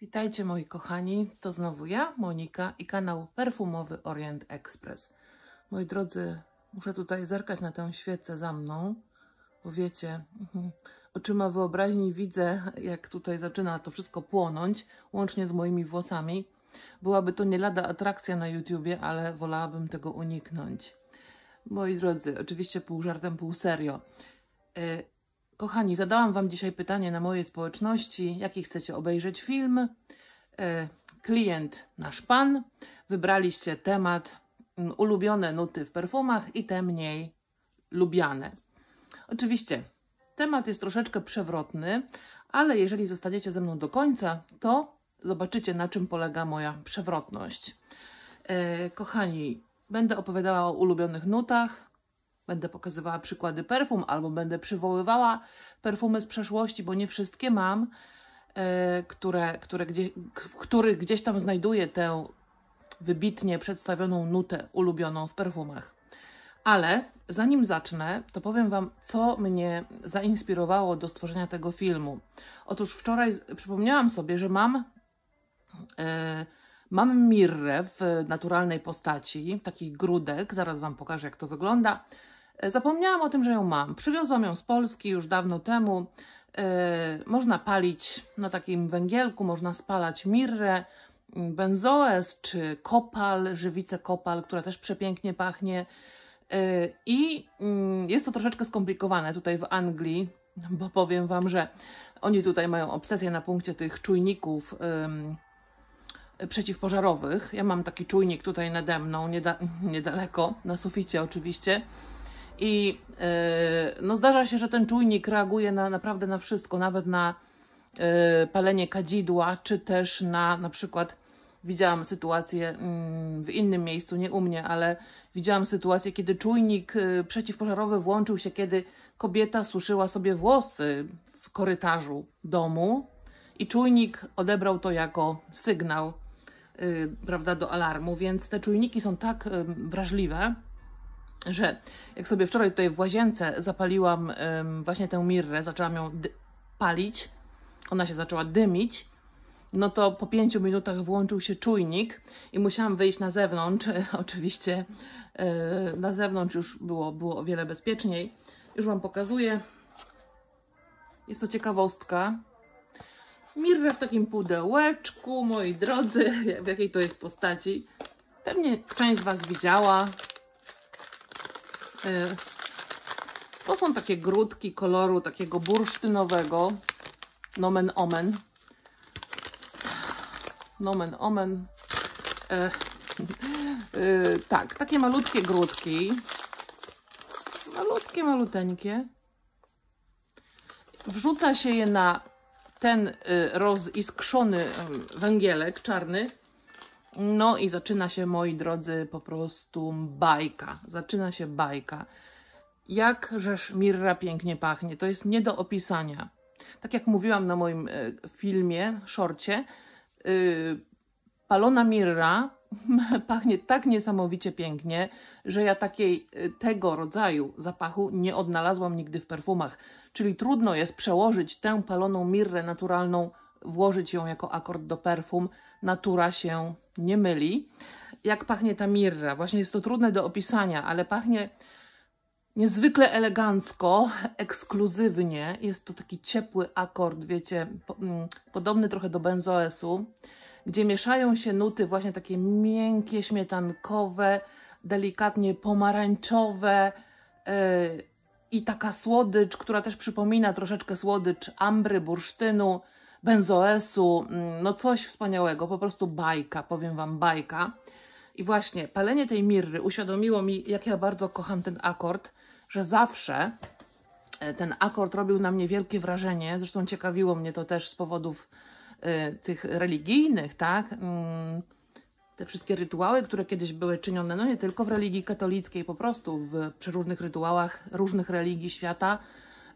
Witajcie moi kochani, to znowu ja, Monika i kanał Perfumowy Orient Express. Moi drodzy, muszę tutaj zerkać na tę świecę za mną, bo wiecie, mhm, oczyma wyobraźni widzę, jak tutaj zaczyna to wszystko płonąć, łącznie z moimi włosami. Byłaby to nie lada atrakcja na YouTubie, ale wolałabym tego uniknąć. Moi drodzy, oczywiście pół żartem, pół serio. E, Kochani, zadałam Wam dzisiaj pytanie na mojej społeczności, jaki chcecie obejrzeć film. E, klient, nasz pan. Wybraliście temat mm, ulubione nuty w perfumach i te mniej lubiane. Oczywiście temat jest troszeczkę przewrotny, ale jeżeli zostaniecie ze mną do końca, to zobaczycie na czym polega moja przewrotność. E, kochani, będę opowiadała o ulubionych nutach, Będę pokazywała przykłady perfum albo będę przywoływała perfumy z przeszłości, bo nie wszystkie mam, e, które, które gdzie, w których gdzieś tam znajduję tę wybitnie przedstawioną nutę ulubioną w perfumach. Ale zanim zacznę, to powiem Wam, co mnie zainspirowało do stworzenia tego filmu. Otóż wczoraj przypomniałam sobie, że mam, yy, mam mirrę w naturalnej postaci, takich grudek, zaraz Wam pokażę, jak to wygląda. Zapomniałam o tym, że ją mam. Przywiozłam ją z Polski już dawno temu. E, można palić na takim węgielku, można spalać mirrę, mm, benzoes czy kopal, żywicę kopal, która też przepięknie pachnie. E, I mm, jest to troszeczkę skomplikowane tutaj w Anglii, bo powiem Wam, że oni tutaj mają obsesję na punkcie tych czujników przeciwpożarowych. Ja mam taki czujnik tutaj nade mną, niedaleko, na suficie oczywiście i e, no zdarza się, że ten czujnik reaguje na, naprawdę na wszystko, nawet na e, palenie kadzidła, czy też na na przykład widziałam sytuację mm, w innym miejscu, nie u mnie, ale widziałam sytuację, kiedy czujnik e, przeciwpożarowy włączył się, kiedy kobieta suszyła sobie włosy w korytarzu domu i czujnik odebrał to jako sygnał, prawda, do alarmu, więc te czujniki są tak wrażliwe, że jak sobie wczoraj tutaj w łazience zapaliłam ym, właśnie tę mirrę, zaczęłam ją palić, ona się zaczęła dymić, no to po pięciu minutach włączył się czujnik i musiałam wyjść na zewnątrz. Oczywiście yy, na zewnątrz już było, było o wiele bezpieczniej. Już Wam pokazuję. Jest to ciekawostka. Mirror w takim pudełeczku, moi drodzy, w jakiej to jest postaci. Pewnie część z Was widziała, E, to są takie grudki koloru takiego bursztynowego. Nomen omen. Nomen omen. E, e, tak, takie malutkie grudki. Malutkie, maluteńkie. Wrzuca się je na ten roziskrzony węgielek czarny no i zaczyna się, moi drodzy, po prostu bajka. Zaczyna się bajka. Jak Mirra pięknie pachnie. To jest nie do opisania. Tak jak mówiłam na moim e, filmie, szorcie, e, palona Mirra pachnie tak niesamowicie pięknie, że ja takiej e, tego rodzaju zapachu nie odnalazłam nigdy w perfumach. Czyli trudno jest przełożyć tę paloną mirrę naturalną, włożyć ją jako akord do perfum, natura się nie myli. Jak pachnie ta mirra? Właśnie jest to trudne do opisania, ale pachnie niezwykle elegancko, ekskluzywnie. Jest to taki ciepły akord, wiecie, mm, podobny trochę do benzoesu, gdzie mieszają się nuty właśnie takie miękkie, śmietankowe, delikatnie pomarańczowe yy, i taka słodycz, która też przypomina troszeczkę słodycz ambry, bursztynu, benzoesu, mm, no coś wspaniałego, po prostu bajka, powiem Wam, bajka. I właśnie palenie tej mirry uświadomiło mi, jak ja bardzo kocham ten akord, że zawsze e, ten akord robił na mnie wielkie wrażenie, zresztą ciekawiło mnie to też z powodów y, tych religijnych, tak? Mm, te wszystkie rytuały, które kiedyś były czynione, no nie tylko w religii katolickiej, po prostu w, przy różnych rytuałach różnych religii świata,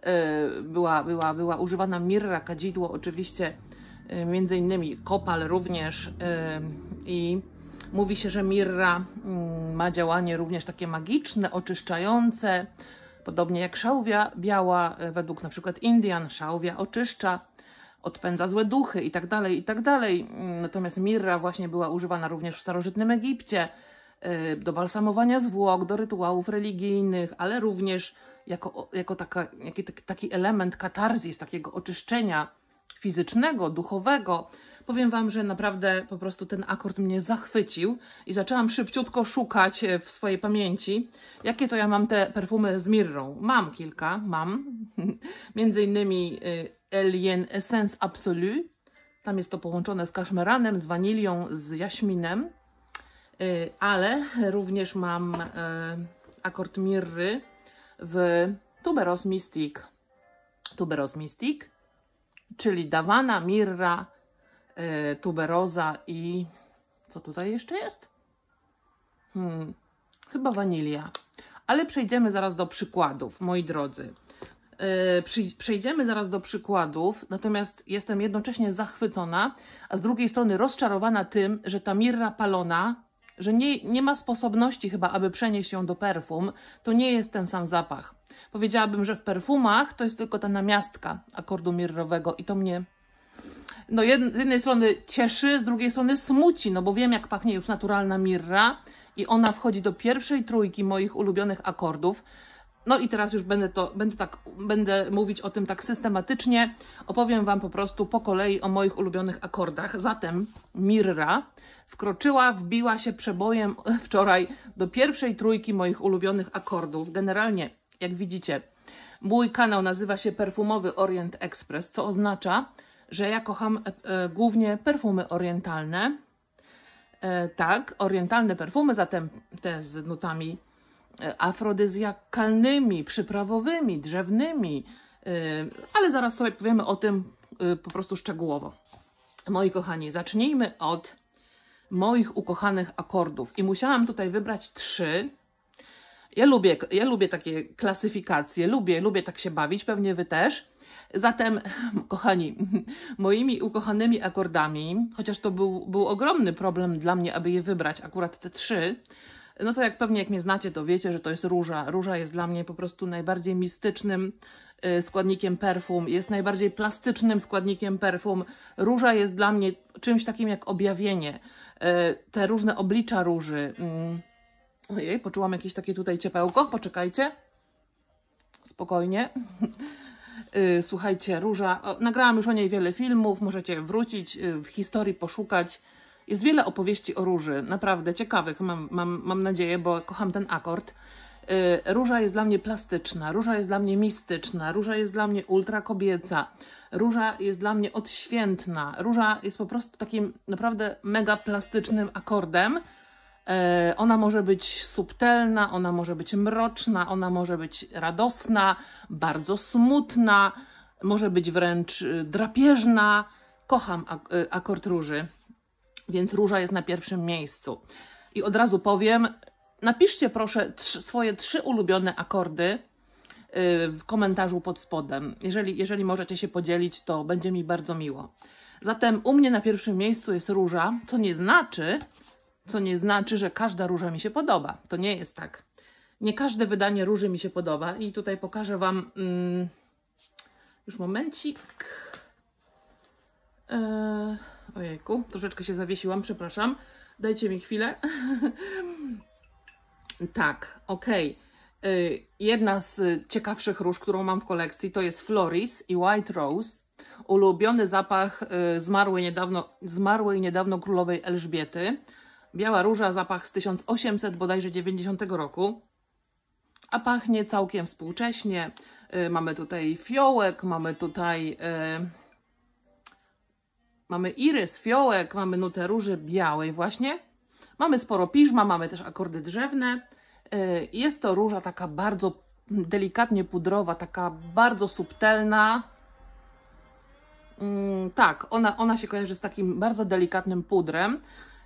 Y, była, była, była używana mirra, kadzidło oczywiście, y, między innymi kopal również y, i mówi się, że mirra mm, ma działanie również takie magiczne, oczyszczające, podobnie jak szałwia biała, według na przykład Indian, szałwia oczyszcza, odpędza złe duchy i tak dalej, i tak dalej. Mm, natomiast mirra właśnie była używana również w starożytnym Egipcie, Y, do balsamowania zwłok, do rytuałów religijnych, ale również jako, jako taka, taki, tak, taki element katarzis, takiego oczyszczenia fizycznego, duchowego. Powiem Wam, że naprawdę po prostu ten akord mnie zachwycił i zaczęłam szybciutko szukać e, w swojej pamięci, jakie to ja mam te perfumy z Mirrą. Mam kilka, mam. Między innymi Elien Essence Absolue. Tam jest to połączone z kaszmeranem, z wanilią, z jaśminem Y, ale również mam y, akord mirry w Tuberos Mystic. Tuberos Mystic, czyli Dawana, Mirra, y, Tuberoza i co tutaj jeszcze jest? Hmm, chyba wanilia. Ale przejdziemy zaraz do przykładów, moi drodzy. przejdziemy zaraz do przykładów, natomiast jestem jednocześnie zachwycona, a z drugiej strony rozczarowana tym, że ta mirra palona że nie, nie ma sposobności chyba, aby przenieść ją do perfum. To nie jest ten sam zapach. Powiedziałabym, że w perfumach to jest tylko ta namiastka akordu mirrowego i to mnie no jed, z jednej strony cieszy, z drugiej strony smuci, no bo wiem jak pachnie już naturalna mirra i ona wchodzi do pierwszej trójki moich ulubionych akordów. No i teraz już będę, to, będę, tak, będę mówić o tym tak systematycznie. Opowiem Wam po prostu po kolei o moich ulubionych akordach. Zatem Mirra wkroczyła, wbiła się przebojem wczoraj do pierwszej trójki moich ulubionych akordów. Generalnie, jak widzicie, mój kanał nazywa się Perfumowy Orient Express, co oznacza, że ja kocham e, e głównie perfumy orientalne. E, tak, orientalne perfumy, zatem te z nutami E, afrodyzjakalnymi, przyprawowymi, drzewnymi, e, ale zaraz sobie powiemy o tym e, po prostu szczegółowo. Moi kochani, zacznijmy od moich ukochanych akordów. I musiałam tutaj wybrać trzy. Ja lubię, ja lubię takie klasyfikacje, lubię, lubię tak się bawić, pewnie Wy też. Zatem, kochani, moimi ukochanymi akordami, chociaż to był, był ogromny problem dla mnie, aby je wybrać, akurat te trzy, no to jak pewnie jak mnie znacie, to wiecie, że to jest róża. Róża jest dla mnie po prostu najbardziej mistycznym y, składnikiem perfum, jest najbardziej plastycznym składnikiem perfum. Róża jest dla mnie czymś takim jak objawienie. Y, te różne oblicza róży. Mm. Ojej, poczułam jakieś takie tutaj ciepełko, poczekajcie. Spokojnie. Y, słuchajcie, róża, nagrałam już o niej wiele filmów, możecie wrócić w historii, poszukać. Jest wiele opowieści o Róży, naprawdę ciekawych, mam, mam, mam nadzieję, bo kocham ten akord. Y, róża jest dla mnie plastyczna, róża jest dla mnie mistyczna, róża jest dla mnie ultra kobieca, róża jest dla mnie odświętna, róża jest po prostu takim naprawdę mega plastycznym akordem. Y, ona może być subtelna, ona może być mroczna, ona może być radosna, bardzo smutna, może być wręcz y, drapieżna. Kocham akord róży więc róża jest na pierwszym miejscu. I od razu powiem, napiszcie proszę swoje trzy ulubione akordy y, w komentarzu pod spodem. Jeżeli, jeżeli możecie się podzielić, to będzie mi bardzo miło. Zatem u mnie na pierwszym miejscu jest róża, co nie znaczy, co nie znaczy, że każda róża mi się podoba. To nie jest tak. Nie każde wydanie róży mi się podoba i tutaj pokażę Wam mm, już momencik. Yy... Ojejku, troszeczkę się zawiesiłam, przepraszam. Dajcie mi chwilę. tak, ok. Jedna z ciekawszych róż, którą mam w kolekcji, to jest Floris i White Rose. Ulubiony zapach y, zmarłej niedawno, zmarłej niedawno królowej Elżbiety. Biała róża, zapach z 1800 bodajże 90 roku. A pachnie całkiem współcześnie. Y, mamy tutaj fiołek, mamy tutaj... Yy Mamy irys, fiołek, mamy nutę róży białej właśnie. Mamy sporo piżma, mamy też akordy drzewne. Y, jest to róża taka bardzo delikatnie pudrowa, taka bardzo subtelna. Mm, tak, ona, ona się kojarzy z takim bardzo delikatnym pudrem.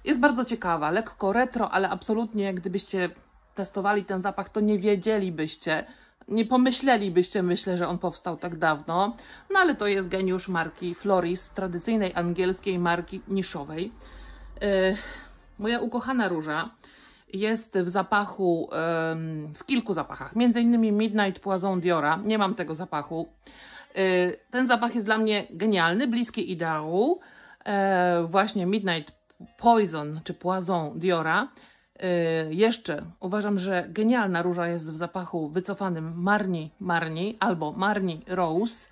Jest bardzo ciekawa, lekko retro, ale absolutnie gdybyście testowali ten zapach, to nie wiedzielibyście, nie pomyślelibyście, myślę, że on powstał tak dawno, no ale to jest geniusz marki Floris, tradycyjnej angielskiej marki niszowej. E, moja ukochana róża jest w zapachu, w kilku zapachach, między innymi Midnight Poison Diora, nie mam tego zapachu. E, ten zapach jest dla mnie genialny, bliski ideału, e, właśnie Midnight Poison czy Poison Diora, Y, jeszcze uważam, że genialna róża jest w zapachu wycofanym Marni Marni albo Marni Rose.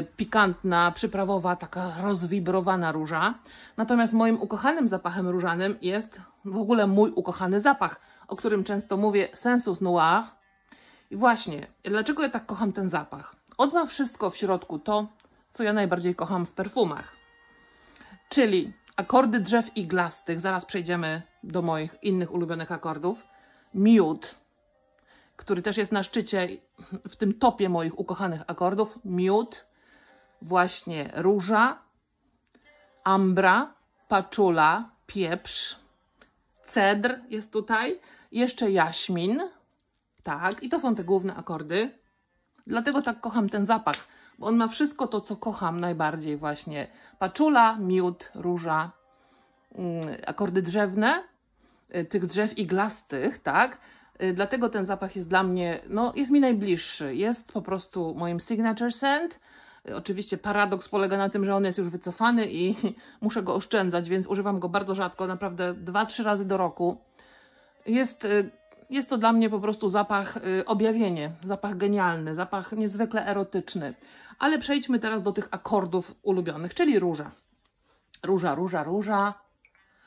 Y, pikantna, przyprawowa, taka rozwibrowana róża. Natomiast moim ukochanym zapachem różanym jest w ogóle mój ukochany zapach, o którym często mówię Sensus Noir. I właśnie, dlaczego ja tak kocham ten zapach? On ma wszystko w środku to, co ja najbardziej kocham w perfumach. Czyli Akordy drzew iglastych. Zaraz przejdziemy do moich innych ulubionych akordów. Miód, który też jest na szczycie, w tym topie moich ukochanych akordów. Miód, właśnie róża, ambra, paczula, pieprz, cedr jest tutaj, jeszcze jaśmin. Tak, i to są te główne akordy. Dlatego tak kocham ten zapach bo on ma wszystko to, co kocham najbardziej właśnie. Paczula, miód, róża, mm, akordy drzewne, y, tych drzew iglastych, tak? Y, dlatego ten zapach jest dla mnie, no jest mi najbliższy. Jest po prostu moim signature scent. Y, oczywiście paradoks polega na tym, że on jest już wycofany i muszę go oszczędzać, więc używam go bardzo rzadko, naprawdę 2-3 razy do roku. Jest, jest to dla mnie po prostu zapach, objawienie, zapach genialny, zapach niezwykle erotyczny. Ale przejdźmy teraz do tych akordów ulubionych, czyli róża. Róża, róża, róża.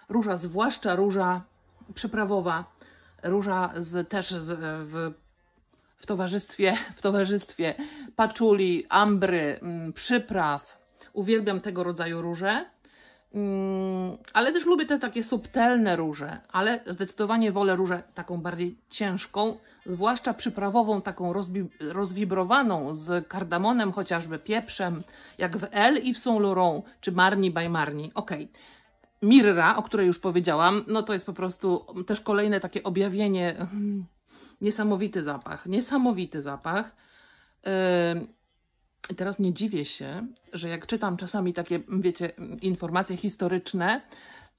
Róża, zwłaszcza róża przyprawowa. Róża z, też z, w, w, towarzystwie, w towarzystwie paczuli, ambry, m, mm, przypraw. Uwielbiam tego rodzaju róże. Mm, ale też lubię te takie subtelne róże, ale zdecydowanie wolę różę taką bardziej ciężką, zwłaszcza przyprawową, taką rozwibrowaną z kardamonem, chociażby pieprzem, jak w L i w Saint Laurent, czy Marni by Marni. Ok. Mirra, o której już powiedziałam, no to jest po prostu też kolejne takie objawienie. Hmm, niesamowity zapach, niesamowity zapach. Yy, teraz nie dziwię się, że jak czytam czasami takie, wiecie, informacje historyczne,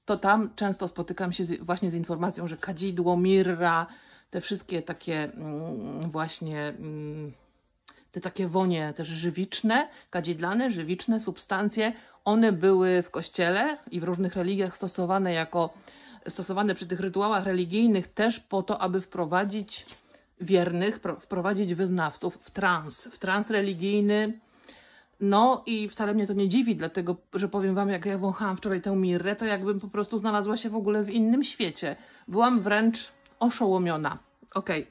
to tam często spotykam się z, właśnie z informacją, że kadzidło, mirra, te wszystkie takie mm, właśnie mm, te takie wonie też żywiczne, kadzidlane, żywiczne substancje, one były w kościele i w różnych religiach stosowane jako stosowane przy tych rytuałach religijnych też po to, aby wprowadzić wiernych, wprowadzić wyznawców w trans, w trans religijny. No i wcale mnie to nie dziwi, dlatego że powiem Wam, jak ja wąchałam wczoraj tę mirrę, to jakbym po prostu znalazła się w ogóle w innym świecie. Byłam wręcz oszołomiona. Ok. E,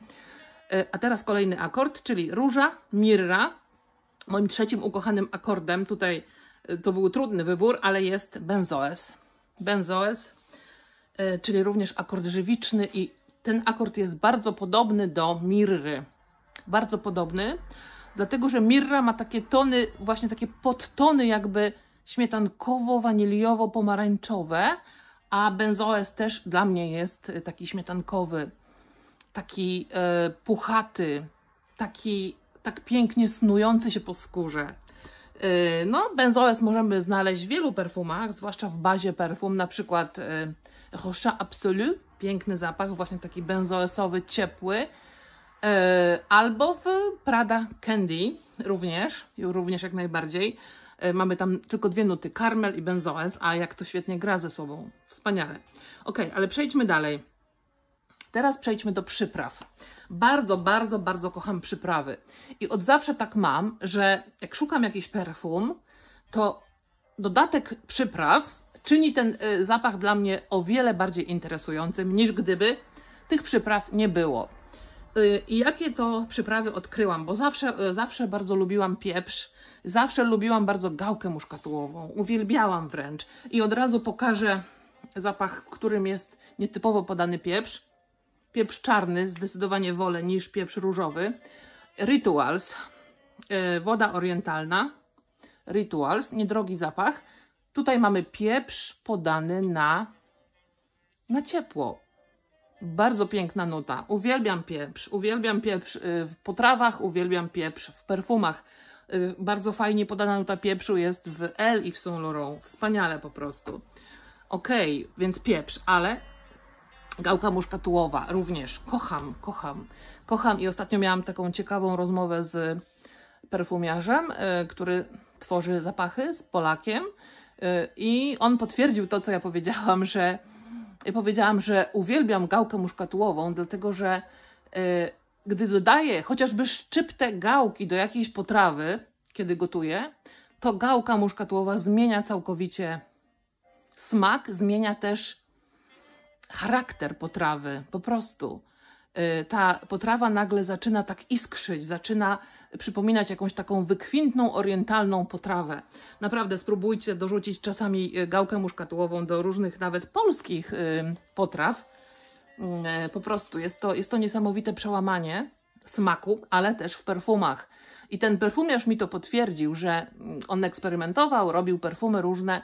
a teraz kolejny akord, czyli róża, mirra. Moim trzecim ukochanym akordem tutaj e, to był trudny wybór, ale jest benzoes. Benzoes, e, czyli również akord żywiczny i ten akord jest bardzo podobny do mirry. Bardzo podobny, dlatego że mirra ma takie tony, właśnie takie podtony jakby śmietankowo-waniliowo-pomarańczowe, a benzoes też dla mnie jest y, taki śmietankowy, taki e, puchaty, taki tak pięknie snujący się po skórze. E, no, benzoes możemy znaleźć w wielu perfumach, zwłaszcza w bazie perfum, na przykład e, Rocha Absolu, piękny zapach, właśnie taki benzoesowy, ciepły, e, albo w Prada Candy również, również jak najbardziej. E, mamy tam tylko dwie nuty, karmel i benzoes, a jak to świetnie gra ze sobą. Wspaniale. Ok, ale przejdźmy dalej. Teraz przejdźmy do przypraw. Bardzo, bardzo, bardzo kocham przyprawy. I od zawsze tak mam, że jak szukam jakiś perfum, to dodatek przypraw czyni ten y, zapach dla mnie o wiele bardziej interesującym niż gdyby tych przypraw nie było. Y, I jakie to przyprawy odkryłam, bo zawsze, y, zawsze bardzo lubiłam pieprz, zawsze lubiłam bardzo gałkę muszkatułową, uwielbiałam wręcz. I od razu pokażę zapach, w którym jest nietypowo podany pieprz. Pieprz czarny zdecydowanie wolę niż pieprz różowy. Rituals, woda orientalna, Rituals, niedrogi zapach Tutaj mamy pieprz podany na, na ciepło. Bardzo piękna nuta. Uwielbiam pieprz. Uwielbiam pieprz y, w potrawach, uwielbiam pieprz w perfumach. Y, bardzo fajnie podana nuta pieprzu jest w L i w Saint Laurent. Wspaniale po prostu. Ok, więc pieprz, ale gałka muszkatułowa również. Kocham, kocham. Kocham i ostatnio miałam taką ciekawą rozmowę z perfumiarzem, y, który tworzy zapachy z Polakiem Y, I on potwierdził to, co ja powiedziałam, że ja powiedziałam, że uwielbiam gałkę muszkatułową, dlatego że y, gdy dodaję chociażby szczyptę gałki do jakiejś potrawy, kiedy gotuję, to gałka muszkatułowa zmienia całkowicie smak, zmienia też charakter potrawy, po prostu. Y, ta potrawa nagle zaczyna tak iskrzyć, zaczyna przypominać jakąś taką wykwintną, orientalną potrawę. Naprawdę spróbujcie dorzucić czasami y, gałkę muszkatułową do różnych nawet polskich y, potraw. Mm, po prostu jest to, jest to niesamowite przełamanie smaku, ale też w perfumach. I ten perfumiarz mi to potwierdził, że mm, on eksperymentował, robił perfumy różne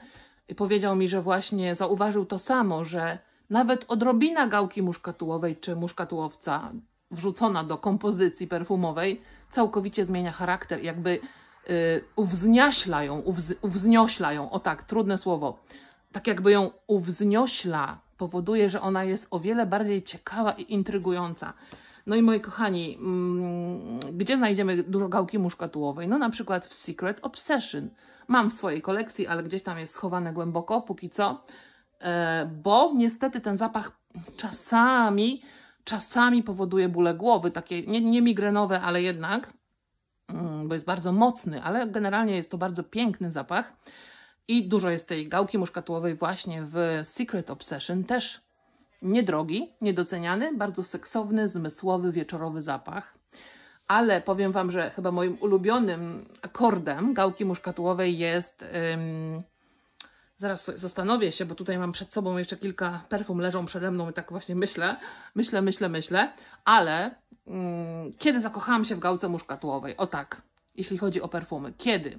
i powiedział mi, że właśnie zauważył to samo, że nawet odrobina gałki muszkatułowej czy muszkatułowca wrzucona do kompozycji perfumowej całkowicie zmienia charakter, jakby yy, uwzniaśla ją, uwz, uwzniośla ją, o tak, trudne słowo, tak jakby ją uwzniośla, powoduje, że ona jest o wiele bardziej ciekawa i intrygująca. No i moi kochani, mm, gdzie znajdziemy dużo gałki muszkatułowej? No na przykład w Secret Obsession. Mam w swojej kolekcji, ale gdzieś tam jest schowane głęboko, póki co. E, bo niestety ten zapach czasami, czasami powoduje bóle głowy, takie nie, nie migrenowe, ale jednak, mm, bo jest bardzo mocny, ale generalnie jest to bardzo piękny zapach i dużo jest tej gałki muszkatułowej właśnie w Secret Obsession, też niedrogi, niedoceniany, bardzo seksowny, zmysłowy, wieczorowy zapach. Ale powiem Wam, że chyba moim ulubionym akordem gałki muszkatułowej jest... Zaraz zastanowię się, bo tutaj mam przed sobą jeszcze kilka perfum leżą przede mną i tak właśnie myślę, myślę, myślę, myślę, ale mm, kiedy zakochałam się w gałce muszkatłowej? O tak, jeśli chodzi o perfumy. Kiedy?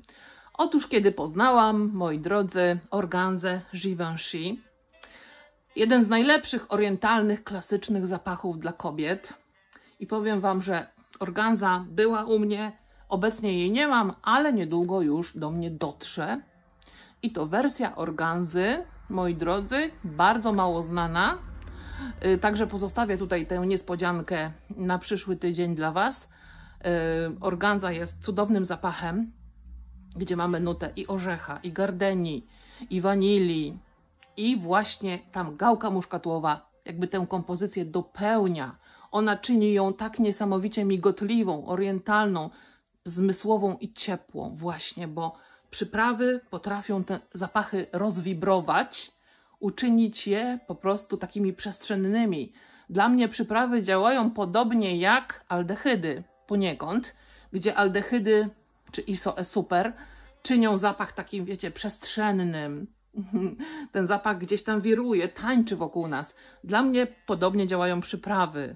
Otóż kiedy poznałam, moi drodzy, organzę Givenchy, jeden z najlepszych orientalnych, klasycznych zapachów dla kobiet. I powiem Wam, że organza była u mnie, obecnie jej nie mam, ale niedługo już do mnie dotrze i to wersja organzy, moi drodzy, bardzo mało znana. Y, także pozostawię tutaj tę niespodziankę na przyszły tydzień dla Was. Y, organza jest cudownym zapachem, gdzie mamy nutę i orzecha, i gardenii, i wanilii, i właśnie tam gałka muszkatłowa jakby tę kompozycję dopełnia. Ona czyni ją tak niesamowicie migotliwą, orientalną, zmysłową i ciepłą właśnie, bo przyprawy potrafią te zapachy rozwibrować, uczynić je po prostu takimi przestrzennymi. Dla mnie przyprawy działają podobnie jak aldehydy poniekąd, gdzie aldehydy czy isoesuper czynią zapach takim, wiecie, przestrzennym. Ten zapach gdzieś tam wiruje, tańczy wokół nas. Dla mnie podobnie działają przyprawy.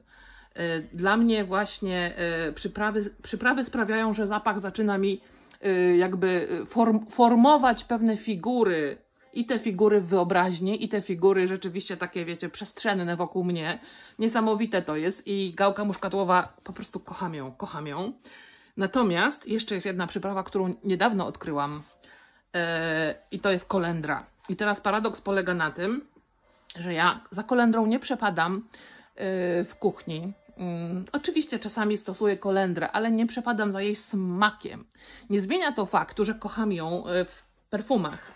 E, dla mnie właśnie e, przyprawy, przyprawy sprawiają, że zapach zaczyna mi Y, jakby y, form, formować pewne figury i te figury w wyobraźni, i te figury rzeczywiście takie, wiecie, przestrzenne wokół mnie. Niesamowite to jest i gałka muszkatłowa, po prostu kocham ją, kocham ją. Natomiast jeszcze jest jedna przyprawa, którą niedawno odkryłam yy, i to jest kolendra. I teraz paradoks polega na tym, że ja za kolendrą nie przepadam yy, w kuchni, Mm, oczywiście czasami stosuję kolendrę, ale nie przepadam za jej smakiem. Nie zmienia to faktu, że kocham ją e, w perfumach.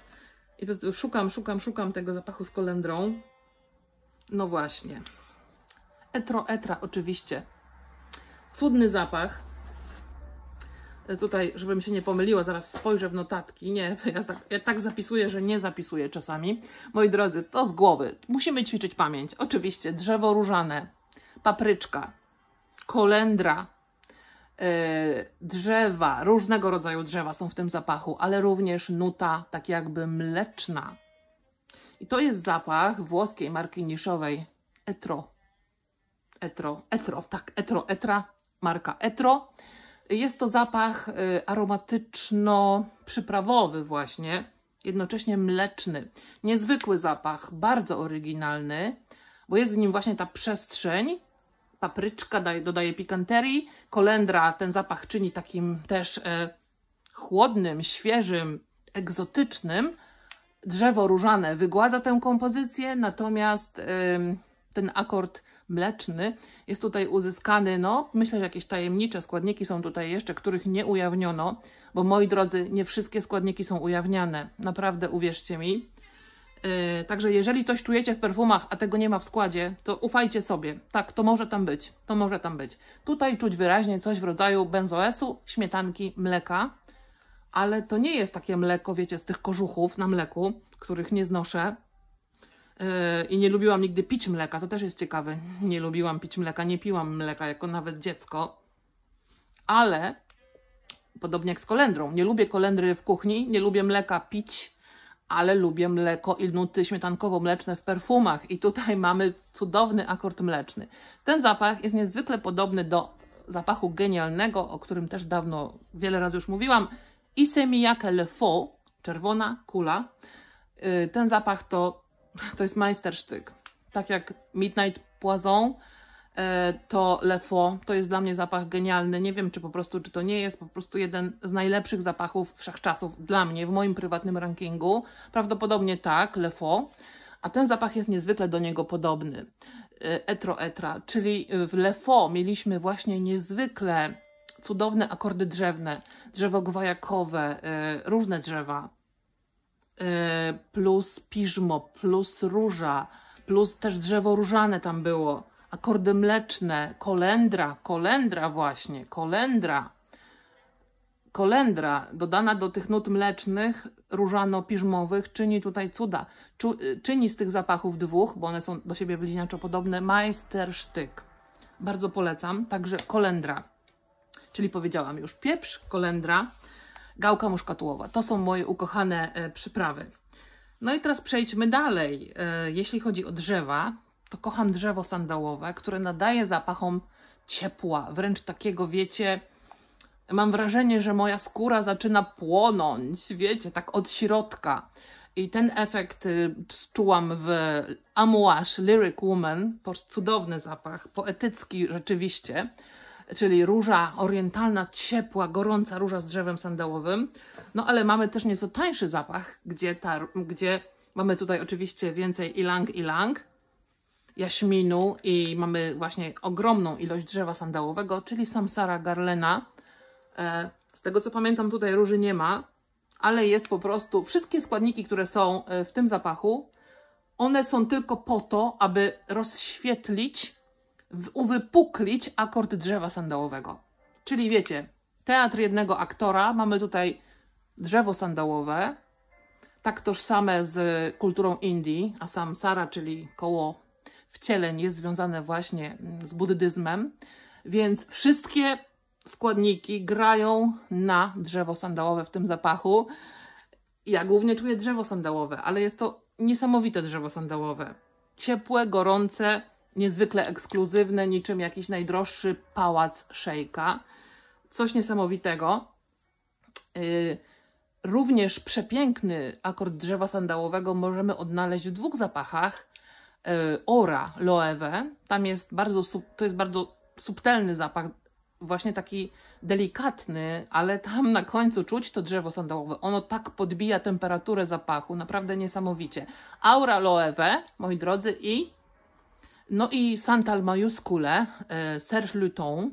I to szukam, szukam, szukam tego zapachu z kolendrą. No właśnie. Etro etra oczywiście. Cudny zapach. E, tutaj, żebym się nie pomyliła, zaraz spojrzę w notatki. Nie, ja tak, ja tak zapisuję, że nie zapisuję czasami. Moi drodzy, to z głowy. Musimy ćwiczyć pamięć. Oczywiście drzewo różane, papryczka, kolendra, e, drzewa, różnego rodzaju drzewa są w tym zapachu, ale również nuta tak jakby mleczna. I to jest zapach włoskiej marki niszowej Etro. Etro, Etro, tak, Etro, Etra, marka Etro. Jest to zapach e, aromatyczno-przyprawowy właśnie, jednocześnie mleczny. Niezwykły zapach, bardzo oryginalny, bo jest w nim właśnie ta przestrzeń, papryczka daje, dodaje pikanterii, kolendra ten zapach czyni takim też e, chłodnym, świeżym, egzotycznym. Drzewo różane wygładza tę kompozycję, natomiast e, ten akord mleczny jest tutaj uzyskany, no myślę, że jakieś tajemnicze składniki są tutaj jeszcze, których nie ujawniono, bo moi drodzy, nie wszystkie składniki są ujawniane, naprawdę uwierzcie mi. Yy, także jeżeli coś czujecie w perfumach, a tego nie ma w składzie, to ufajcie sobie. Tak, to może tam być. To może tam być. Tutaj czuć wyraźnie coś w rodzaju benzoesu, śmietanki, mleka. Ale to nie jest takie mleko, wiecie, z tych kożuchów na mleku, których nie znoszę. Yy, I nie lubiłam nigdy pić mleka, to też jest ciekawe. Nie lubiłam pić mleka, nie piłam mleka jako nawet dziecko. Ale podobnie jak z kolendrą, nie lubię kolendry w kuchni, nie lubię mleka pić ale lubię mleko i nuty śmietankowo-mleczne w perfumach. I tutaj mamy cudowny akord mleczny. Ten zapach jest niezwykle podobny do zapachu genialnego, o którym też dawno wiele razy już mówiłam, Isemiake Le Faux, czerwona kula. Y, ten zapach to, to jest majstersztyk. Tak jak Midnight Poison, E, to Lefo, to jest dla mnie zapach genialny. Nie wiem, czy po prostu, czy to nie jest po prostu jeden z najlepszych zapachów wszechczasów dla mnie, w moim prywatnym rankingu. Prawdopodobnie tak, Lefo. A ten zapach jest niezwykle do niego podobny. E, Etro Etra, czyli w Lefo mieliśmy właśnie niezwykle cudowne akordy drzewne, drzewo gwajakowe, e, różne drzewa, plus piżmo, plus róża, plus też drzewo różane tam było akordy mleczne, kolendra, kolendra właśnie, kolendra, kolendra dodana do tych nut mlecznych, różano-piżmowych, czyni tutaj cuda. Czu, czyni z tych zapachów dwóch, bo one są do siebie bliźniaczo podobne, majstersztyk. Bardzo polecam, także kolendra, czyli powiedziałam już pieprz, kolendra, gałka muszkatułowa. To są moje ukochane e, przyprawy. No i teraz przejdźmy dalej. E, jeśli chodzi o drzewa, to kocham drzewo sandałowe, które nadaje zapachom ciepła, wręcz takiego, wiecie, mam wrażenie, że moja skóra zaczyna płonąć, wiecie, tak od środka. I ten efekt y, czułam w Amouage Lyric Woman, po cudowny zapach, poetycki rzeczywiście, czyli róża orientalna, ciepła, gorąca róża z drzewem sandałowym. No ale mamy też nieco tańszy zapach, gdzie, ta, gdzie mamy tutaj oczywiście więcej ilang ilang, jaśminu i mamy właśnie ogromną ilość drzewa sandałowego, czyli samsara garlena. E, z tego co pamiętam tutaj róży nie ma, ale jest po prostu wszystkie składniki, które są e, w tym zapachu, one są tylko po to, aby rozświetlić, uwypuklić akord drzewa sandałowego. Czyli wiecie, teatr jednego aktora, mamy tutaj drzewo sandałowe, tak tożsame z kulturą Indii, a samsara, czyli koło wcieleń jest związane właśnie mm, z buddyzmem, więc wszystkie składniki grają na drzewo sandałowe w tym zapachu. Ja głównie czuję drzewo sandałowe, ale jest to niesamowite drzewo sandałowe. Ciepłe, gorące, niezwykle ekskluzywne, niczym jakiś najdroższy pałac szejka. Coś niesamowitego. Y, również przepiękny akord drzewa sandałowego możemy odnaleźć w dwóch zapachach. Y, Ora Loewe. Tam jest bardzo, to jest bardzo subtelny zapach, właśnie taki delikatny, ale tam na końcu czuć to drzewo sandałowe. Ono tak podbija temperaturę zapachu, naprawdę niesamowicie. Aura Loewe, moi drodzy, i no i Santal Majuskule, y, Serge Luton.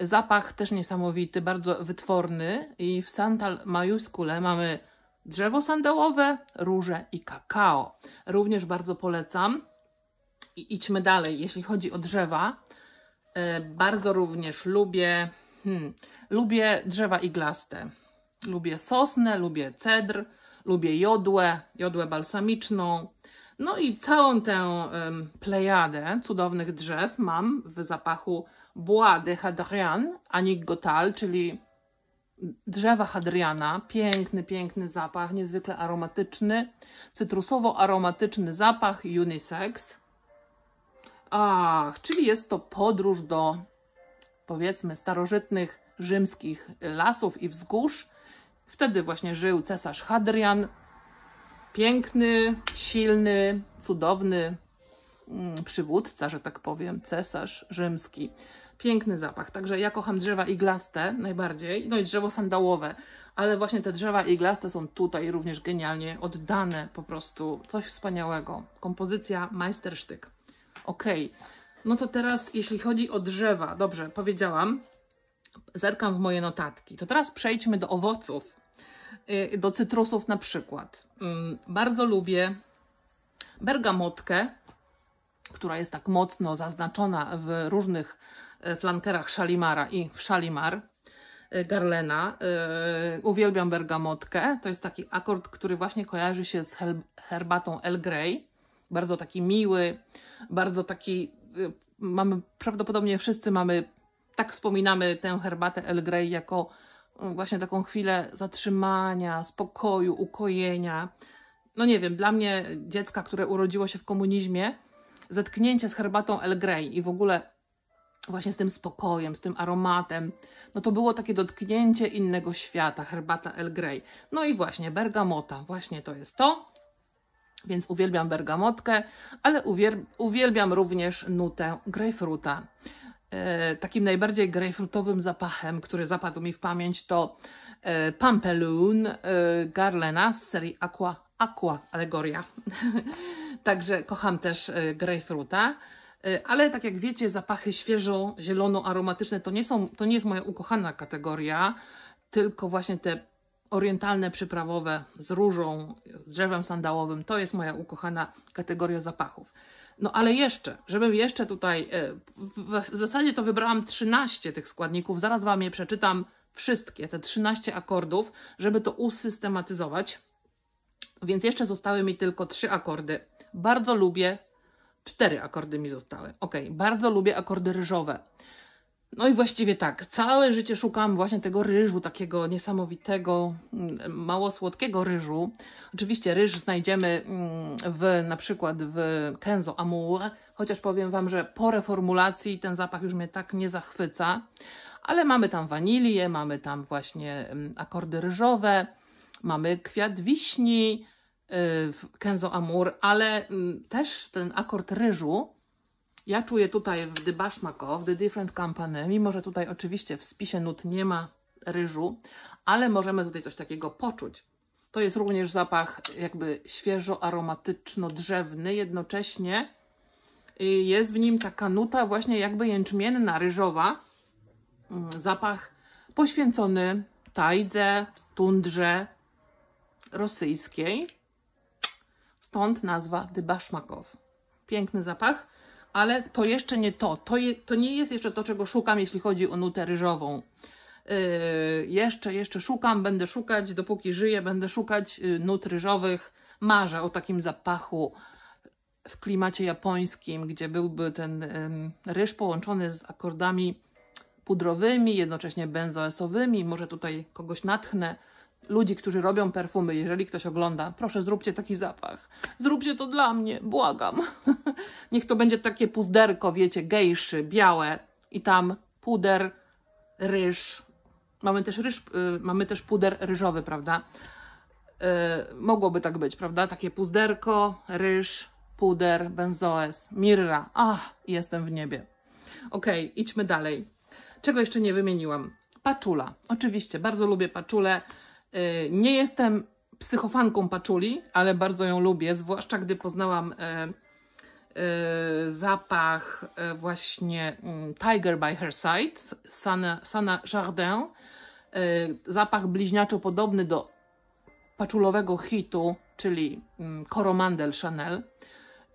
Zapach też niesamowity, bardzo wytworny i w Santal Majuskule mamy drzewo sandałowe, róże i kakao. Również bardzo polecam. I idźmy dalej, jeśli chodzi o drzewa. E, bardzo również lubię, hmm, lubię drzewa iglaste. Lubię sosnę, lubię cedr, lubię jodłę, jodłę balsamiczną. No i całą tę plejadę cudownych drzew mam w zapachu Bois de Hadrian, Anik Gotal, czyli drzewa Hadriana. Piękny, piękny zapach, niezwykle aromatyczny, cytrusowo-aromatyczny zapach unisex. Ach, czyli jest to podróż do powiedzmy starożytnych rzymskich lasów i wzgórz. Wtedy właśnie żył cesarz Hadrian. Piękny, silny, cudowny mm, przywódca, że tak powiem, cesarz rzymski. Piękny zapach. Także ja kocham drzewa iglaste najbardziej, no i drzewo sandałowe, ale właśnie te drzewa iglaste są tutaj również genialnie oddane, po prostu coś wspaniałego. Kompozycja majstersztyk. Ok, no to teraz jeśli chodzi o drzewa, dobrze, powiedziałam, zerkam w moje notatki, to teraz przejdźmy do owoców, y, do cytrusów na przykład. Mm, bardzo lubię bergamotkę, która jest tak mocno zaznaczona w różnych y, flankerach Szalimara i w Szalimar. Y, Garlena. Uwielbiam bergamotkę. To jest taki akord, który właśnie kojarzy się z herbatą El Grey bardzo taki miły, bardzo taki. Y, mamy prawdopodobnie wszyscy mamy, tak wspominamy tę herbatę El Grey jako y, właśnie taką chwilę zatrzymania, spokoju, ukojenia. No nie wiem, dla mnie dziecka, które urodziło się w komunizmie, zetknięcie z herbatą El Grey i w ogóle właśnie z tym spokojem, z tym aromatem, no to było takie dotknięcie innego świata, herbata El Grey. No i właśnie bergamota, właśnie to jest to więc uwielbiam bergamotkę, ale uwielbiam również nutę grejpfruta. E, takim najbardziej grejpfrutowym zapachem, który zapadł mi w pamięć, to e, Pampeloon e, Garlena z serii Aqua, Aqua Allegoria. Także kocham też grejpfruta. Ale tak jak wiecie, zapachy świeżo, zielono, aromatyczne to nie, są, to nie jest moja ukochana kategoria, tylko właśnie te orientalne, przyprawowe z różą, z drzewem sandałowym. To jest moja ukochana kategoria zapachów. No ale jeszcze, żebym jeszcze tutaj, e, w zasadzie to wybrałam 13 tych składników, zaraz Wam je przeczytam wszystkie, te 13 akordów, żeby to usystematyzować. Więc jeszcze zostały mi tylko 3 akordy. Bardzo lubię, 4 akordy mi zostały, ok, bardzo lubię akordy ryżowe. No i właściwie tak, całe życie szukam właśnie tego ryżu, takiego niesamowitego, mm, mało słodkiego ryżu. Oczywiście ryż znajdziemy mm, w, na przykład w Kenzo Amour, chociaż powiem Wam, że po reformulacji ten zapach już mnie tak nie zachwyca, ale mamy tam wanilię, mamy tam właśnie mm, akordy ryżowe, mamy kwiat wiśni y, w Kenzo Amour, ale też ten akord ryżu ja czuję tutaj w The Bashmako, w The Different Company, mimo że tutaj oczywiście w spisie nut nie ma ryżu, ale możemy tutaj coś takiego poczuć. To jest również zapach jakby świeżo aromatyczno-drzewny, jednocześnie jest w nim taka nuta właśnie jakby jęczmienna, ryżowa. Mm, zapach poświęcony tajdze, tundrze rosyjskiej. Stąd nazwa Dybaszmakow. Piękny zapach ale to jeszcze nie to. To, je, to nie jest jeszcze to, czego szukam, jeśli chodzi o nutę ryżową. Yy, jeszcze, jeszcze szukam, będę szukać, dopóki żyję, będę szukać yy, nut ryżowych. Marzę o takim zapachu w klimacie japońskim, gdzie byłby ten yy, ryż połączony z akordami pudrowymi, jednocześnie benzoesowymi. Może tutaj kogoś natchnę ludzi, którzy robią perfumy, jeżeli ktoś ogląda, proszę zróbcie taki zapach. Zróbcie to dla mnie, błagam. Niech to będzie takie puzderko, wiecie, gejszy, białe i tam puder, ryż. Mamy też, ryż, yy, mamy też puder ryżowy, prawda? Yy, mogłoby tak być, prawda? Takie puzderko, ryż, puder, benzoes, mirra. Ach, jestem w niebie. Ok, idźmy dalej. Czego jeszcze nie wymieniłam? Paczula. Oczywiście, bardzo lubię paczulę. Y, nie jestem psychofanką paczuli, ale bardzo ją lubię, zwłaszcza gdy poznałam y, y, zapach właśnie mm, Tiger by Her Side, Sana, Sana Jardin. Zapach bliźniaczo podobny do paczulowego hitu, czyli mm, Coromandel Chanel.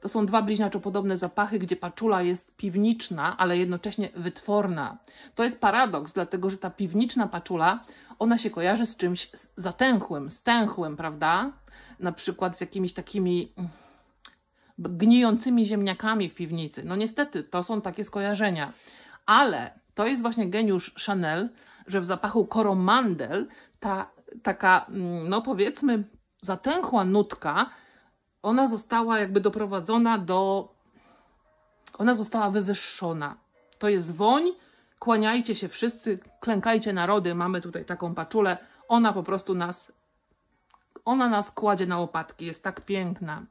To są dwa bliźniaczo podobne zapachy, gdzie paczula jest piwniczna, ale jednocześnie wytworna. To jest paradoks, dlatego że ta piwniczna paczula, ona się kojarzy z czymś zatęchłym, stęchłym, prawda? Na przykład z jakimiś takimi mm, gnijącymi ziemniakami w piwnicy. No niestety, to są takie skojarzenia. Ale to jest właśnie geniusz Chanel, że w zapachu koromandel ta taka, mm, no powiedzmy, zatęchła nutka ona została jakby doprowadzona do. Ona została wywyższona. To jest woń, kłaniajcie się wszyscy, klękajcie narody, mamy tutaj taką paczulę. Ona po prostu nas, ona nas kładzie na łopatki, jest tak piękna.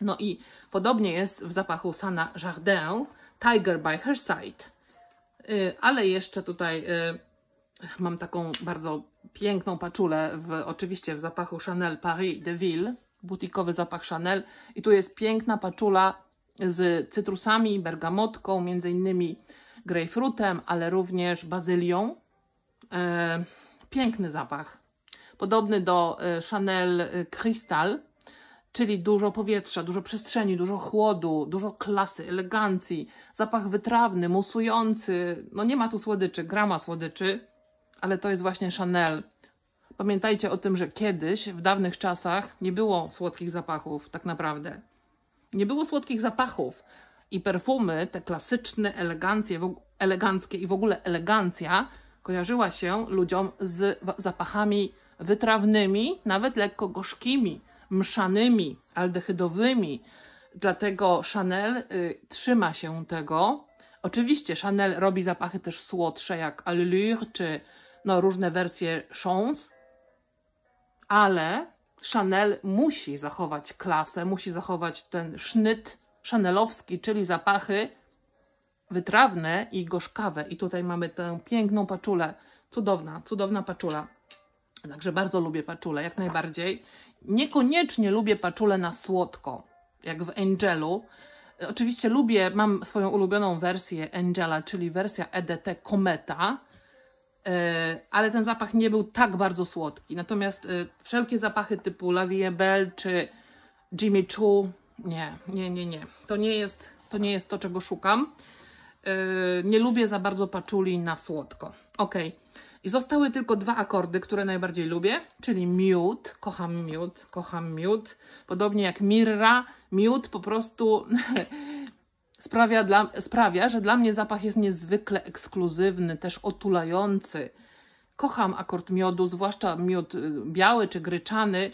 No i podobnie jest w zapachu Sana Jardin, Tiger by her side. Y, ale jeszcze tutaj y, mam taką bardzo piękną paczulę, w, oczywiście w zapachu Chanel Paris de Ville butikowy zapach Chanel. I tu jest piękna paczula z cytrusami, bergamotką, między innymi grejpfrutem, ale również bazylią. E, piękny zapach. Podobny do e, Chanel e, Crystal, czyli dużo powietrza, dużo przestrzeni, dużo chłodu, dużo klasy, elegancji, zapach wytrawny, musujący. No nie ma tu słodyczy, grama słodyczy, ale to jest właśnie Chanel. Pamiętajcie o tym, że kiedyś, w dawnych czasach, nie było słodkich zapachów, tak naprawdę. Nie było słodkich zapachów. I perfumy, te klasyczne, elegancje, eleganckie i w ogóle elegancja kojarzyła się ludziom z zapachami wytrawnymi, nawet lekko gorzkimi, mszanymi, aldehydowymi. Dlatego Chanel y, trzyma się tego. Oczywiście Chanel robi zapachy też słodsze, jak Allure czy no, różne wersje Chance, ale Chanel musi zachować klasę, musi zachować ten sznyt chanelowski, czyli zapachy wytrawne i gorzkawe. I tutaj mamy tę piękną paczulę. Cudowna, cudowna paczula. Także bardzo lubię paczulę, jak najbardziej. Niekoniecznie lubię paczulę na słodko, jak w Angelu. Oczywiście lubię, mam swoją ulubioną wersję Angela, czyli wersja EDT Kometa, E, ale ten zapach nie był tak bardzo słodki. Natomiast e, wszelkie zapachy typu Lavie Bell czy Jimmy Choo, nie, nie, nie, nie. To nie jest to, nie jest to czego szukam. E, nie lubię za bardzo paczuli na słodko. Ok. I zostały tylko dwa akordy, które najbardziej lubię, czyli miód. Kocham miód, kocham miód. Podobnie jak mirra, miód po prostu Sprawia, dla, sprawia, że dla mnie zapach jest niezwykle ekskluzywny, też otulający. Kocham akord miodu, zwłaszcza miód y, biały czy gryczany.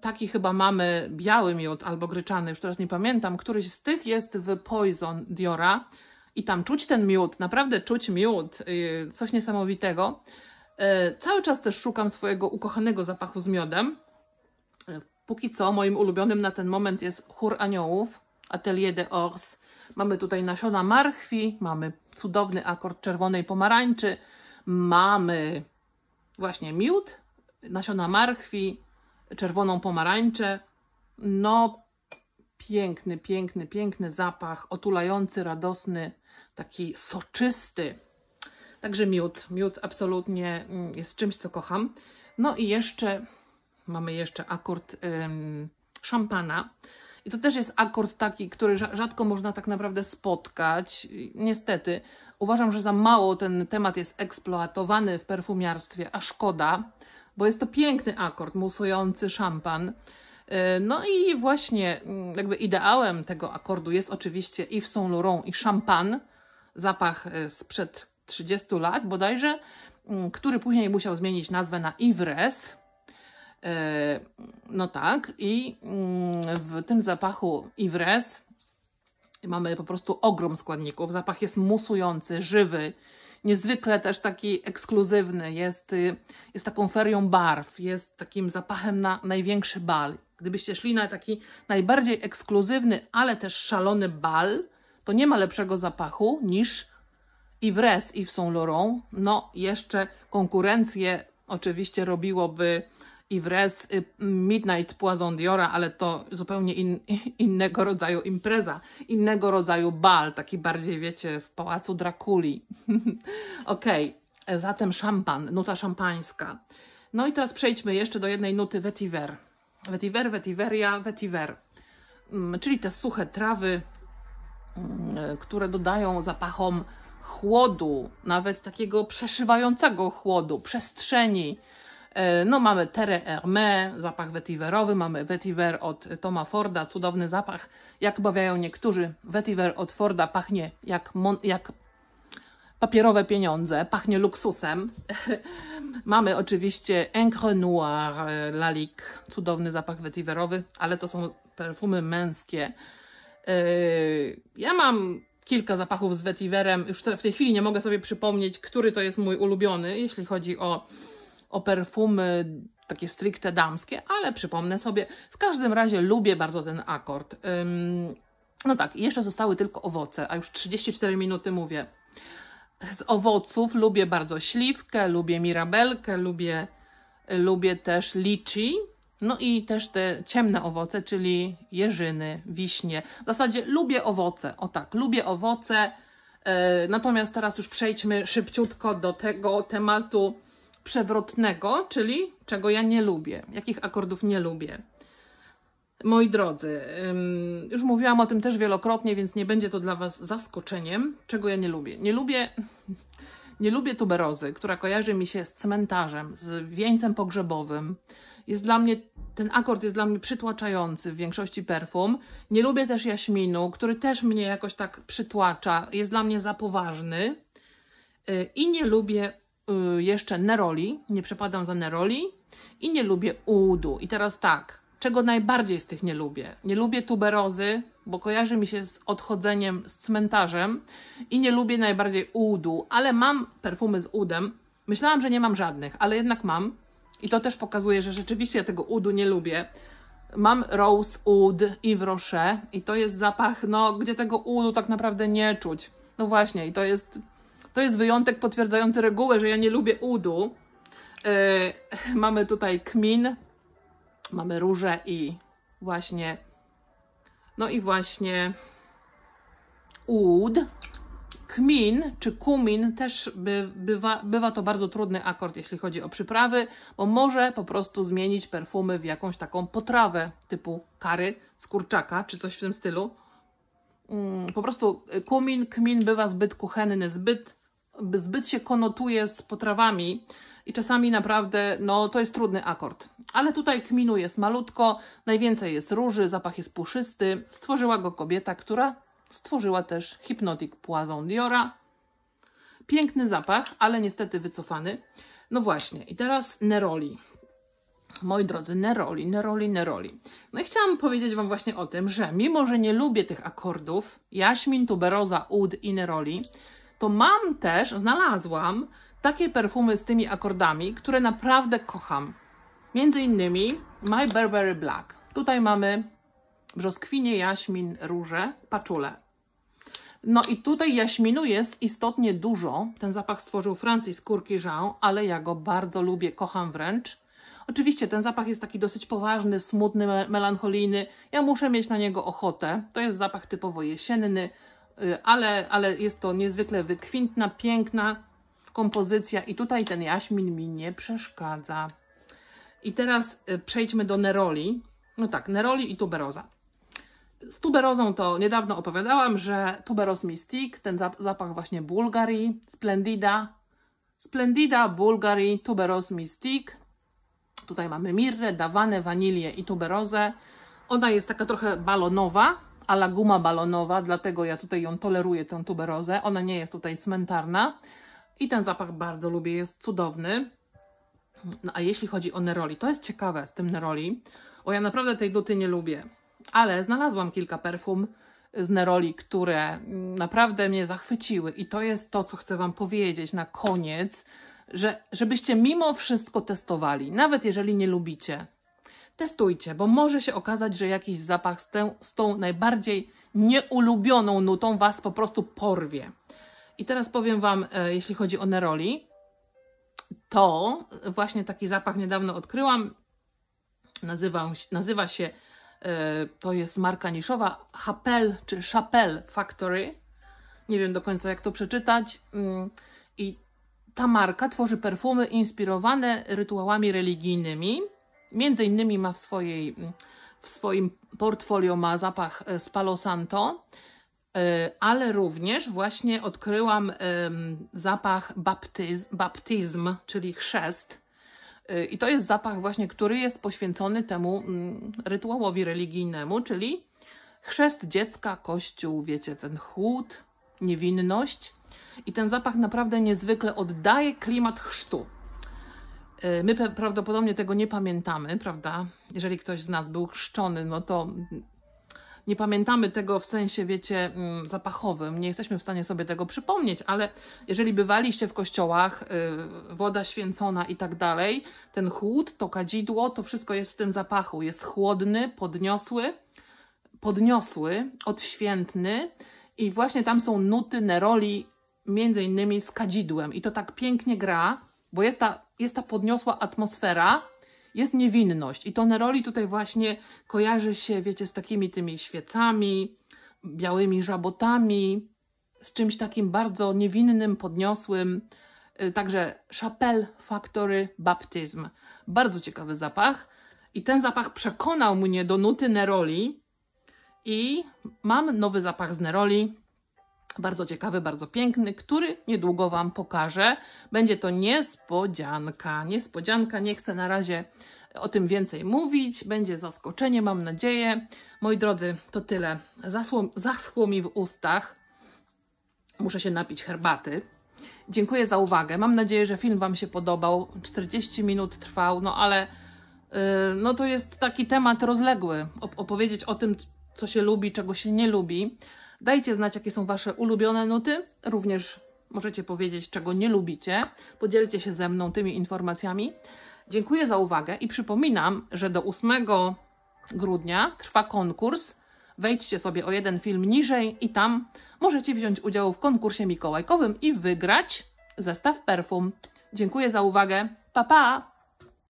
Taki chyba mamy biały miód albo gryczany, już teraz nie pamiętam. Któryś z tych jest w Poison Diora i tam czuć ten miód, naprawdę czuć miód, y, coś niesamowitego. Y, cały czas też szukam swojego ukochanego zapachu z miodem. Póki co moim ulubionym na ten moment jest Chór Aniołów, Atelier de Ors. Mamy tutaj nasiona marchwi, mamy cudowny akord czerwonej pomarańczy, mamy właśnie miód, nasiona marchwi, czerwoną pomarańczę. No, piękny, piękny, piękny zapach, otulający, radosny, taki soczysty. Także miód, miód absolutnie mm, jest czymś, co kocham. No i jeszcze mamy jeszcze akord ym, szampana. I to też jest akord taki, który rzadko można tak naprawdę spotkać. Niestety, uważam, że za mało ten temat jest eksploatowany w perfumiarstwie, a szkoda, bo jest to piękny akord, musujący szampan. E, no i właśnie mm, jakby ideałem tego akordu jest oczywiście Yves Saint Laurent i szampan, zapach e, sprzed 30 lat bodajże, mm, który później musiał zmienić nazwę na Ivres, E, no tak, i mm, w tym zapachu Ivres mamy po prostu ogrom składników. Zapach jest musujący, żywy, niezwykle też taki ekskluzywny. Jest, y, jest taką ferią barw, jest takim zapachem na największy bal. Gdybyście szli na taki najbardziej ekskluzywny, ale też szalony bal, to nie ma lepszego zapachu niż Ivres w Saint Laurent. No, jeszcze konkurencję oczywiście robiłoby i y, Midnight Poison Diora, ale to zupełnie in, innego rodzaju impreza, innego rodzaju bal, taki bardziej, wiecie, w Pałacu Drakuli. Okej, okay. zatem szampan, nuta szampańska. No i teraz przejdźmy jeszcze do jednej nuty vetiver. Vetiver, vetiveria, vetiver. Mm, czyli te suche trawy, mm, które dodają zapachom chłodu, nawet takiego przeszywającego chłodu, przestrzeni, E, no mamy Terre Hermé, zapach wetiverowy, mamy wetiver od Toma Forda, cudowny zapach. Jak bawiają niektórzy, wetiver od Forda pachnie jak, jak papierowe pieniądze, pachnie luksusem. mamy oczywiście Encre Noir e, Lalique, cudowny zapach wetiverowy, ale to są perfumy męskie. E, ja mam kilka zapachów z wetiverem, już w tej chwili nie mogę sobie przypomnieć, który to jest mój ulubiony, jeśli chodzi o o perfumy takie stricte damskie, ale przypomnę sobie, w każdym razie lubię bardzo ten akord. No tak, jeszcze zostały tylko owoce, a już 34 minuty mówię. Z owoców lubię bardzo śliwkę, lubię mirabelkę, lubię, lubię też liczy. No i też te ciemne owoce, czyli jeżyny, wiśnie. W zasadzie lubię owoce, o tak, lubię owoce. Yy, natomiast teraz już przejdźmy szybciutko do tego tematu przewrotnego, czyli czego ja nie lubię, jakich akordów nie lubię. Moi drodzy, już mówiłam o tym też wielokrotnie, więc nie będzie to dla Was zaskoczeniem, czego ja nie lubię. Nie lubię, nie lubię tuberozy, która kojarzy mi się z cmentarzem, z wieńcem pogrzebowym. Jest dla mnie, ten akord jest dla mnie przytłaczający w większości perfum. Nie lubię też jaśminu, który też mnie jakoś tak przytłacza, jest dla mnie za poważny. Y, I nie lubię Y, jeszcze neroli, nie przepadam za neroli i nie lubię udu. I teraz tak, czego najbardziej z tych nie lubię? Nie lubię tuberozy, bo kojarzy mi się z odchodzeniem z cmentarzem i nie lubię najbardziej udu, ale mam perfumy z udem. Myślałam, że nie mam żadnych, ale jednak mam. I to też pokazuje, że rzeczywiście ja tego udu nie lubię. Mam Rose Oud Yves Rocher i to jest zapach, no, gdzie tego udu tak naprawdę nie czuć. No właśnie, i to jest to jest wyjątek potwierdzający regułę, że ja nie lubię udu. Yy, mamy tutaj kmin, mamy róże i właśnie, no i właśnie ud. Kmin czy kumin też by, bywa, bywa to bardzo trudny akord, jeśli chodzi o przyprawy, bo może po prostu zmienić perfumy w jakąś taką potrawę typu kary z kurczaka czy coś w tym stylu. Mm, po prostu y, kumin, kmin bywa zbyt kuchenny, zbyt zbyt się konotuje z potrawami i czasami naprawdę no, to jest trudny akord. Ale tutaj kminu jest malutko, najwięcej jest róży, zapach jest puszysty. Stworzyła go kobieta, która stworzyła też hipnotik Poison Diora. Piękny zapach, ale niestety wycofany. No właśnie, i teraz Neroli. Moi drodzy, Neroli, Neroli, Neroli. No i chciałam powiedzieć Wam właśnie o tym, że mimo, że nie lubię tych akordów, jaśmin, tuberoza, ud i Neroli, to mam też, znalazłam takie perfumy z tymi akordami, które naprawdę kocham. Między innymi My Burberry Black. Tutaj mamy brzoskwinie, jaśmin, róże, paczule. No i tutaj jaśminu jest istotnie dużo. Ten zapach stworzył Francis Courquijean, ale ja go bardzo lubię, kocham wręcz. Oczywiście ten zapach jest taki dosyć poważny, smutny, melancholijny. Ja muszę mieć na niego ochotę. To jest zapach typowo jesienny, Y, ale, ale jest to niezwykle wykwintna, piękna kompozycja i tutaj ten jaśmin mi nie przeszkadza. I teraz y, przejdźmy do neroli. No tak, neroli i tuberoza. Z tuberozą to niedawno opowiadałam, że tuberos Mystic, ten zapach właśnie Bulgarii, Splendida, Splendida, Bulgarii, tuberos Mystic. Tutaj mamy mirrę, dawane, wanilię i tuberozę. Ona jest taka trochę balonowa, ala guma balonowa, dlatego ja tutaj ją toleruję, tę tuberozę. Ona nie jest tutaj cmentarna i ten zapach bardzo lubię, jest cudowny. No a jeśli chodzi o neroli, to jest ciekawe z tym neroli, bo ja naprawdę tej duty nie lubię, ale znalazłam kilka perfum z neroli, które naprawdę mnie zachwyciły i to jest to, co chcę Wam powiedzieć na koniec, że, żebyście mimo wszystko testowali, nawet jeżeli nie lubicie testujcie, bo może się okazać, że jakiś zapach z, tę, z tą najbardziej nieulubioną nutą Was po prostu porwie. I teraz powiem Wam, e, jeśli chodzi o neroli, to właśnie taki zapach niedawno odkryłam. Nazywa, nazywa się, e, to jest marka niszowa, Chapel czy Chapel Factory. Nie wiem do końca, jak to przeczytać. Mm, I ta marka tworzy perfumy inspirowane rytuałami religijnymi Między innymi ma w, swojej, w swoim portfolio ma zapach z e, Palo Santo, e, ale również właśnie odkryłam e, zapach baptyzm, baptyzm czyli chrzest. I to jest zapach właśnie, który jest poświęcony temu mm, rytuałowi religijnemu, czyli chrzest dziecka, kościół, wiecie, ten chłód, niewinność. I ten zapach naprawdę niezwykle oddaje klimat chrztu. Y, my prawdopodobnie tego nie pamiętamy, prawda? Jeżeli ktoś z nas był chrzczony, no to nie pamiętamy tego w sensie, wiecie, mm, zapachowym, nie jesteśmy w stanie sobie tego przypomnieć, ale jeżeli bywaliście w kościołach, y, woda święcona i tak dalej, ten chłód, to kadzidło, to wszystko jest w tym zapachu. Jest chłodny, podniosły, podniosły, odświętny i właśnie tam są nuty neroli, między innymi z kadzidłem i to tak pięknie gra, bo jest ta jest ta podniosła atmosfera, jest niewinność. I to Neroli tutaj właśnie kojarzy się, wiecie, z takimi tymi świecami, białymi żabotami, z czymś takim bardzo niewinnym, podniosłym. Y, także Chapelle Factory Baptism. Bardzo ciekawy zapach. I ten zapach przekonał mnie do nuty Neroli. I mam nowy zapach z Neroli bardzo ciekawy, bardzo piękny, który niedługo Wam pokażę. Będzie to niespodzianka. Niespodzianka, nie chcę na razie o tym więcej mówić. Będzie zaskoczenie, mam nadzieję. Moi drodzy, to tyle. Zaschło, zaschło mi w ustach. Muszę się napić herbaty. Dziękuję za uwagę. Mam nadzieję, że film Wam się podobał. 40 minut trwał, no ale yy, no to jest taki temat rozległy. Op opowiedzieć o tym, co się lubi, czego się nie lubi. Dajcie znać, jakie są Wasze ulubione nuty. Również możecie powiedzieć, czego nie lubicie. Podzielcie się ze mną tymi informacjami. Dziękuję za uwagę i przypominam, że do 8 grudnia trwa konkurs. Wejdźcie sobie o jeden film niżej i tam możecie wziąć udział w konkursie mikołajkowym i wygrać zestaw perfum. Dziękuję za uwagę. Pa, pa!